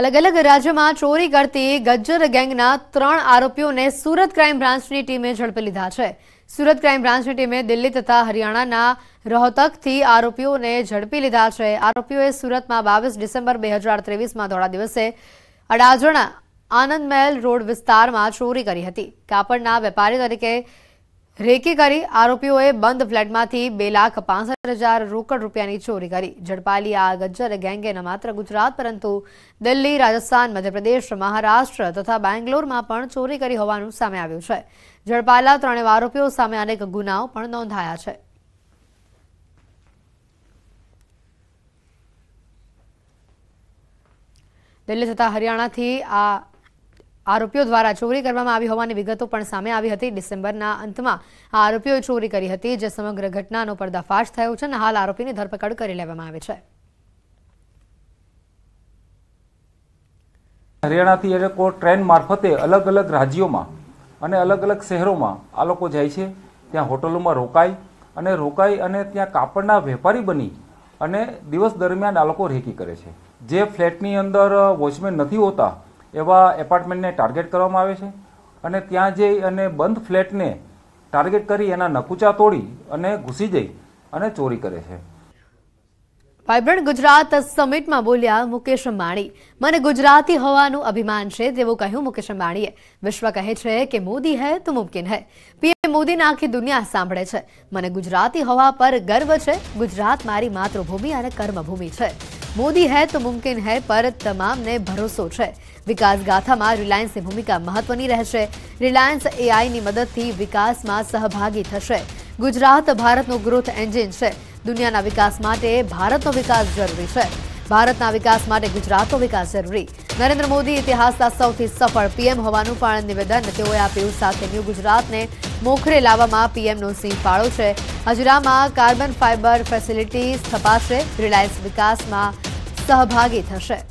અલગ અલગ રાજ્યમાં ચોરી કરતી ગજ્જર ગેંગના ત્રણ આરોપીઓને સુરત ક્રાઇમ બ્રાન્ચની ટીમે ઝડપી લીધા છે સુરત ક્રાઇમ બ્રાન્ચની ટીમે દિલ્હી તથા હરિયાણાના રોહતકથી આરોપીઓને ઝડપી લીધા છે આરોપીઓએ સુરતમાં બાવીસ ડિસેમ્બર બે હજાર ત્રેવીસમાં ધોળા દિવસે અડાજણા આનંદ મહેલ રોડ વિસ્તારમાં ચોરી કરી હતી કાપડના વેપારી તરીકે રેકી કરી આરોપીઓએ બંધ ફ્લેટમાંથી બે લાખ પાંસઠ હજાર રોકડ રૂપિયાની ચોરી કરી ઝડપાલી આ ગજ્જર ગેંગે ન માત્ર ગુજરાત પરંતુ દિલ્હી રાજસ્થાન મધ્યપ્રદેશ મહારાષ્ટ્ર તથા બેંગ્લોરમાં પણ ચોરી કરી હોવાનું સામે આવ્યું છે ઝડપાયેલા ત્રણેય આરોપીઓ સામે અનેક ગુનાઓ પણ નોંધાયા છે દિલ્હી તથા હરિયાણાથી આ આરોપીઓ દ્વારા ચોરી કરવામાં આવી હોવાની વિગતો પણ સામે આવી હતી ડિસેમ્બરના અંતમાં આ આરોપીઓએ ચોરી કરી હતી જે સમગ્ર ઘટનાનો પર્દાફાશ થયો છે અને હાલ આરોપીની ધરપકડ કરી લેવામાં આવી છે હરિયાણાથી એ લોકો ટ્રેન મારફતે અલગ અલગ રાજ્યોમાં અને અલગ અલગ શહેરોમાં આ લોકો જાય છે ત્યાં હોટલોમાં રોકાય અને રોકાઈ અને ત્યાં કાપડના વેપારી બની અને દિવસ દરમિયાન આ લોકો રેકી કરે છે જે ફ્લેટની અંદર વોચમેન નથી હોતા એવા એપાર્ટમેન્ટને ટાર્ગેટ કરવામાં આવે છે અને ત્યાં જઈ અને બંધ ફ્લેટને ટાર્ગેટ કરી એના નકુચા તોડી અને ઘૂસી જઈ અને ચોરી કરે છે વાઇબ્રન્ટ ગુજરાત સમિટમાં બોલ્યા મુકેશ અંબાણી મને ગુજરાતી હોવાનું અભિમાન છે તેવું કહ્યું મુકેશ અંબાણીએ વિશ્વ કહે છે કે મોદી હૈ તો મુમકિન હૈ પીએમ મોદીને આખી દુનિયા સાંભળે છે મને ગુજરાતી હોવા પર ગર્વ છે ગુજરાત મારી માતૃભૂમિ અને કર્મભૂમિ છે મોદી હૈ તો મુમકિન હૈ પર તમામને ભરોસો છે વિકાસ ગાથામાં રિલાયન્સની ભૂમિકા મહત્વની રહેશે રિલાયન્સ એઆઈની મદદથી વિકાસમાં સહભાગી થશે ગુજરાત ભારતનું ગ્રોથ એન્જિન છે દુનિયાના વિકાસ માટે ભારતનો વિકાસ જરૂરી છે ભારતના વિકાસ માટે ગુજરાતનો વિકાસ જરૂરી નરેન્દ્ર મોદી ઇતિહાસના સૌથી સફળ પીએમ હોવાનું પણ નિવેદન તેઓએ આપ્યું સાથે ન્યૂ ગુજરાતને મોખરે લાવવામાં પીએમનો સિંહ ફાળો છે હજીરામાં કાર્બન ફાઇબર ફેસિલિટી સ્થપાશે રિલાયન્સ વિકાસમાં સહભાગી થશે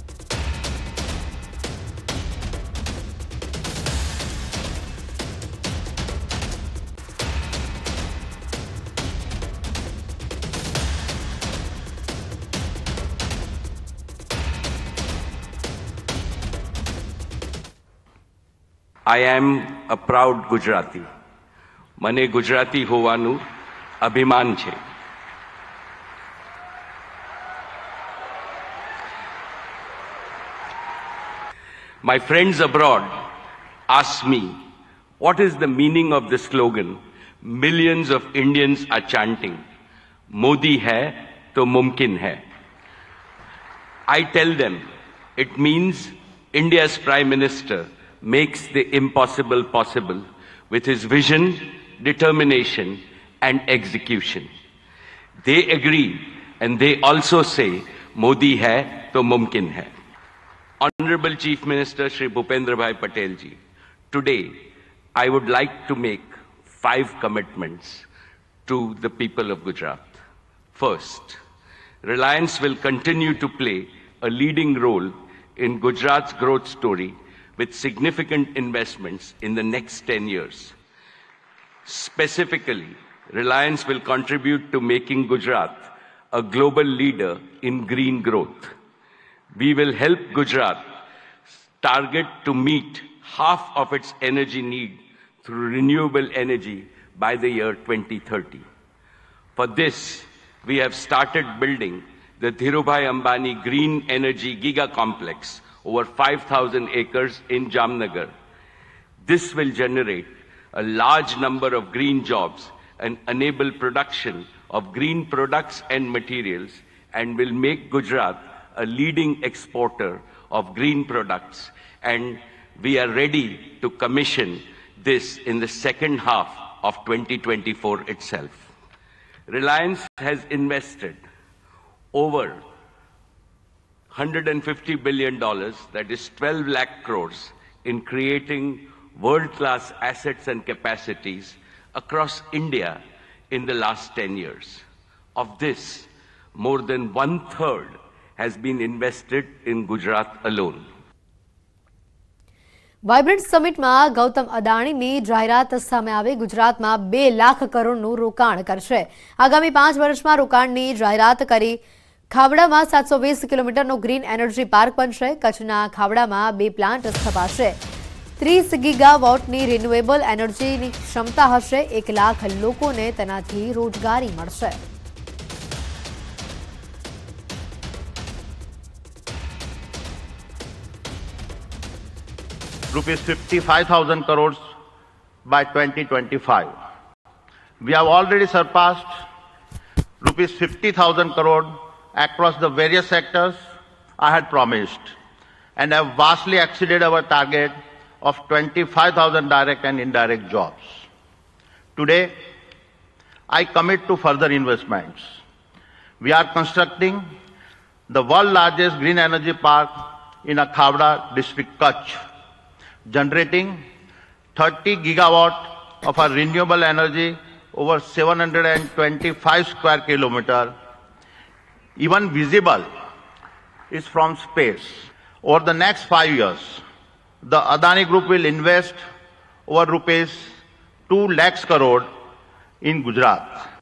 I am a proud Gujarati. મને ગુજરાતી હોવાનું અભિમાન My friends abroad ask me, what is the meaning of the slogan millions of Indians are chanting, Modi hai to mumkin hai. I tell them, it means India's Prime Minister makes the impossible possible with his vision, determination, and execution. They agree and they also say, Modi hai to mumkin hai. Honorable Chief Minister Shri Bhupendra Bhai Patel ji, today I would like to make five commitments to the people of Gujarat. First, Reliance will continue to play a leading role in Gujarat's growth story with significant investments in the next 10 years. Specifically, Reliance will contribute to making Gujarat a global leader in green growth. We will help Gujarat target to meet half of its energy need through renewable energy by the year 2030. For this, we have started building the Dhirubhai Ambani Green Energy Giga Complex over 5,000 acres in Jamnagar. This will generate a large number of green jobs and enable production of green products and materials and will make Gujarat a leading exporter of green products and we are ready to commission this in the second half of 2024 itself. Reliance has invested over $150 billion, that is 12 lakh crores, in creating world-class assets and capacities across India in the last 10 years. Of this, more than one-third has been invested in Gujarat alone. Vibrant સમિટમાં ગૌતમ અદાણીની જાહેરાત સામે આવે ગુજરાતમાં બે લાખ કરોડનું રોકાણ કરશે આગામી પાંચ વર્ષમાં રોકાણની જાહેરાત કરી ખાવડામાં સાતસો વીસ કિલોમીટરનો ગ્રીન એનર્જી પાર્ક બનશે કચ્છના ખાવડામાં બે પ્લાન્ટ સ્થપાશે ત્રીસ ગીગાવોટની રિન્યુએબલ એનર્જીની ક્ષમતા હશે એક લાખ લોકોને તેનાથી રોજગારી મળશે rupees fifty five thousand crore by twenty twenty five we have already surpassed rupees fifty thousand crore across the various sectors I had promised and have vastly exceeded our target of 25,000 direct and indirect jobs. Today, I commit to further investments. We are constructing the world's largest green energy park in Akhaura district Kutch, generating 30 gigawatt of our renewable energy over 725 square kilometer even visible, is from space. Over the next five years, the Adani Group will invest over rupees 2 lakhs crore in Gujarat.